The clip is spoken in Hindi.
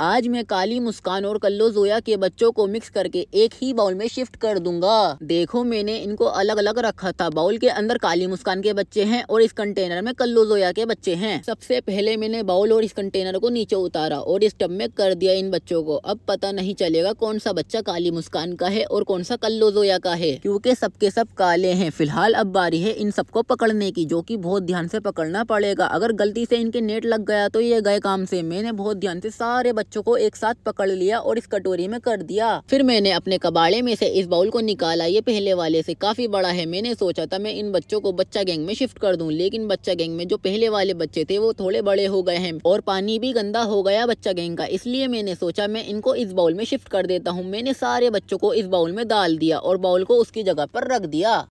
आज मैं काली मुस्कान और कल्लो जोया के बच्चों को मिक्स करके एक ही बाउल में शिफ्ट कर दूंगा देखो मैंने इनको अलग अलग रखा था बाउल के अंदर काली मुस्कान के बच्चे हैं और इस कंटेनर में कल्लो जोया के बच्चे हैं सबसे पहले मैंने बाउल और इस कंटेनर को नीचे उतारा और इस टब में कर दिया इन बच्चों को अब पता नहीं चलेगा कौन सा बच्चा काली मुस्कान का है और कौन सा कल्लो जोया का है क्यूँकी सबके सब काले है फिलहाल अब बारी है इन सबको पकड़ने की जो की बहुत ध्यान से पकड़ना पड़ेगा अगर गलती से इनके नेट लग गया तो ये गए काम से मैंने बहुत ध्यान से सारे बच्चों को एक साथ पकड़ लिया और इस कटोरी में कर दिया फिर मैंने अपने कबाड़े में से इस बाउल को निकाला ये पहले वाले से काफी बड़ा है मैंने सोचा था मैं इन बच्चों को बच्चा गैंग में शिफ्ट कर दूं लेकिन बच्चा गैंग में जो पहले वाले बच्चे थे वो थोड़े बड़े हो गए हैं और पानी भी गंदा हो गया बच्चा गैंग का इसलिए मैंने सोचा मैं इनको इस बाउल में शिफ्ट कर देता हूँ मैंने सारे बच्चों को इस बाउल में डाल दिया और बाउल को उसकी जगह पर रख दिया